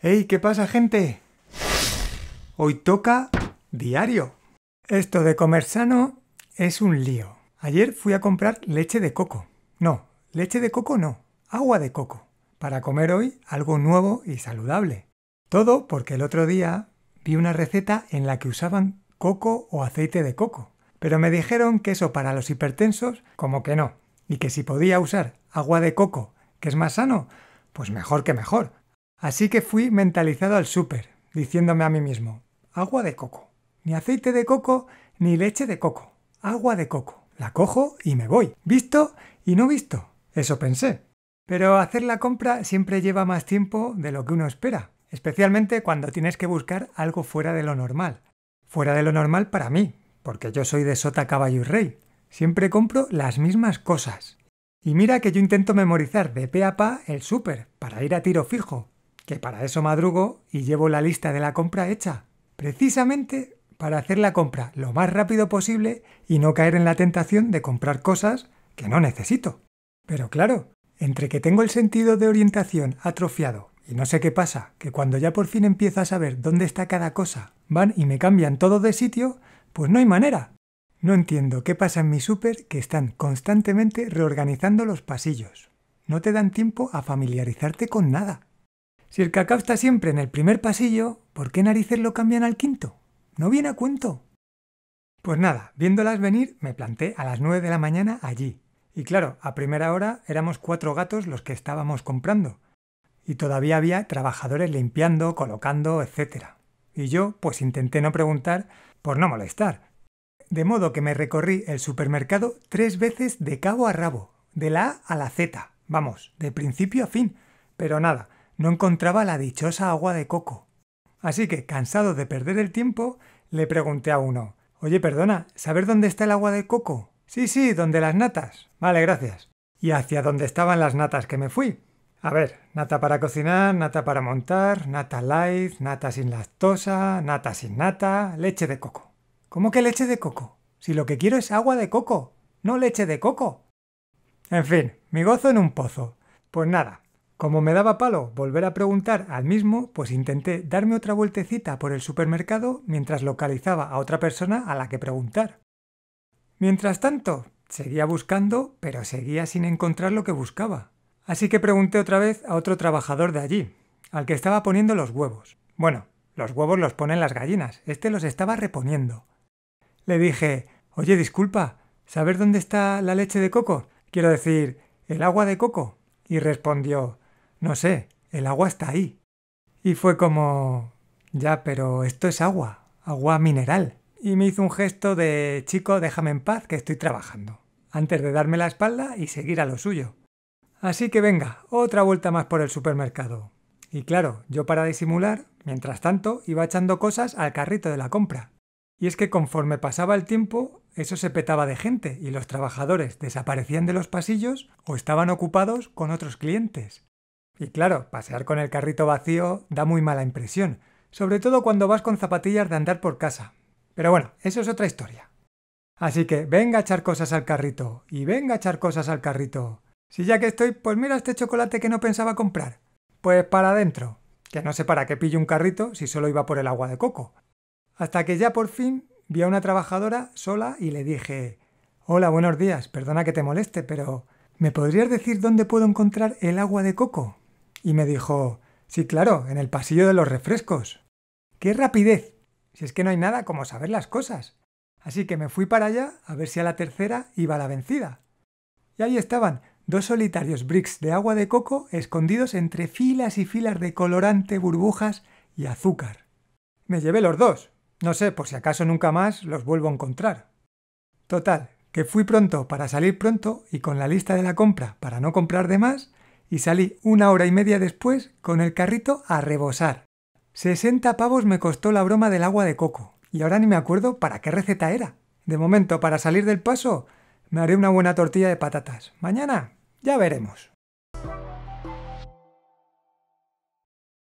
¡Hey! ¿Qué pasa, gente? Hoy toca diario. Esto de comer sano es un lío. Ayer fui a comprar leche de coco. No, leche de coco no, agua de coco. Para comer hoy algo nuevo y saludable. Todo porque el otro día vi una receta en la que usaban coco o aceite de coco. Pero me dijeron que eso para los hipertensos, como que no. Y que si podía usar agua de coco, que es más sano, pues mejor que mejor. Así que fui mentalizado al súper, diciéndome a mí mismo, agua de coco, ni aceite de coco, ni leche de coco, agua de coco. La cojo y me voy. Visto y no visto. Eso pensé. Pero hacer la compra siempre lleva más tiempo de lo que uno espera, especialmente cuando tienes que buscar algo fuera de lo normal. Fuera de lo normal para mí, porque yo soy de sota, caballo y rey. Siempre compro las mismas cosas. Y mira que yo intento memorizar de pe a pa el súper para ir a tiro fijo, que para eso madrugo y llevo la lista de la compra hecha, precisamente para hacer la compra lo más rápido posible y no caer en la tentación de comprar cosas que no necesito. Pero claro, entre que tengo el sentido de orientación atrofiado y no sé qué pasa, que cuando ya por fin empiezo a saber dónde está cada cosa, van y me cambian todo de sitio, pues no hay manera. No entiendo qué pasa en mi súper que están constantemente reorganizando los pasillos. No te dan tiempo a familiarizarte con nada. Si el cacao está siempre en el primer pasillo, ¿por qué narices lo cambian al quinto? No viene a cuento. Pues nada, viéndolas venir, me planté a las 9 de la mañana allí. Y claro, a primera hora éramos cuatro gatos los que estábamos comprando. Y todavía había trabajadores limpiando, colocando, etc. Y yo, pues intenté no preguntar por no molestar. De modo que me recorrí el supermercado tres veces de cabo a rabo, de la A a la Z, vamos, de principio a fin. Pero nada, no encontraba la dichosa agua de coco. Así que, cansado de perder el tiempo, le pregunté a uno, Oye, perdona, ¿saber dónde está el agua de coco? Sí, sí, donde las natas. Vale, gracias. ¿Y hacia dónde estaban las natas que me fui? A ver, nata para cocinar, nata para montar, nata light, nata sin lactosa, nata sin nata, leche de coco. ¿Cómo que leche de coco? Si lo que quiero es agua de coco, no leche de coco. En fin, mi gozo en un pozo. Pues nada, como me daba palo volver a preguntar al mismo, pues intenté darme otra vueltecita por el supermercado mientras localizaba a otra persona a la que preguntar. Mientras tanto, seguía buscando, pero seguía sin encontrar lo que buscaba. Así que pregunté otra vez a otro trabajador de allí, al que estaba poniendo los huevos. Bueno, los huevos los ponen las gallinas, este los estaba reponiendo. Le dije, oye, disculpa, ¿sabes dónde está la leche de coco? Quiero decir, el agua de coco. Y respondió, no sé, el agua está ahí. Y fue como... Ya, pero esto es agua, agua mineral. Y me hizo un gesto de chico, déjame en paz, que estoy trabajando, antes de darme la espalda y seguir a lo suyo. Así que venga, otra vuelta más por el supermercado. Y claro, yo para disimular, mientras tanto, iba echando cosas al carrito de la compra. Y es que conforme pasaba el tiempo, eso se petaba de gente y los trabajadores desaparecían de los pasillos o estaban ocupados con otros clientes. Y claro, pasear con el carrito vacío da muy mala impresión, sobre todo cuando vas con zapatillas de andar por casa. Pero bueno, eso es otra historia. Así que venga a echar cosas al carrito y venga a echar cosas al carrito. Si ya que estoy, pues mira este chocolate que no pensaba comprar. Pues para adentro, que no sé para qué pillo un carrito si solo iba por el agua de coco. Hasta que ya por fin vi a una trabajadora sola y le dije, hola, buenos días, perdona que te moleste, pero ¿me podrías decir dónde puedo encontrar el agua de coco? Y me dijo, sí, claro, en el pasillo de los refrescos. ¡Qué rapidez! Si es que no hay nada como saber las cosas. Así que me fui para allá a ver si a la tercera iba la vencida. Y ahí estaban dos solitarios bricks de agua de coco escondidos entre filas y filas de colorante, burbujas y azúcar. Me llevé los dos. No sé, por si acaso nunca más los vuelvo a encontrar. Total, que fui pronto para salir pronto y con la lista de la compra para no comprar de más, y salí una hora y media después con el carrito a rebosar. 60 pavos me costó la broma del agua de coco, y ahora ni me acuerdo para qué receta era. De momento, para salir del paso, me haré una buena tortilla de patatas. Mañana ya veremos.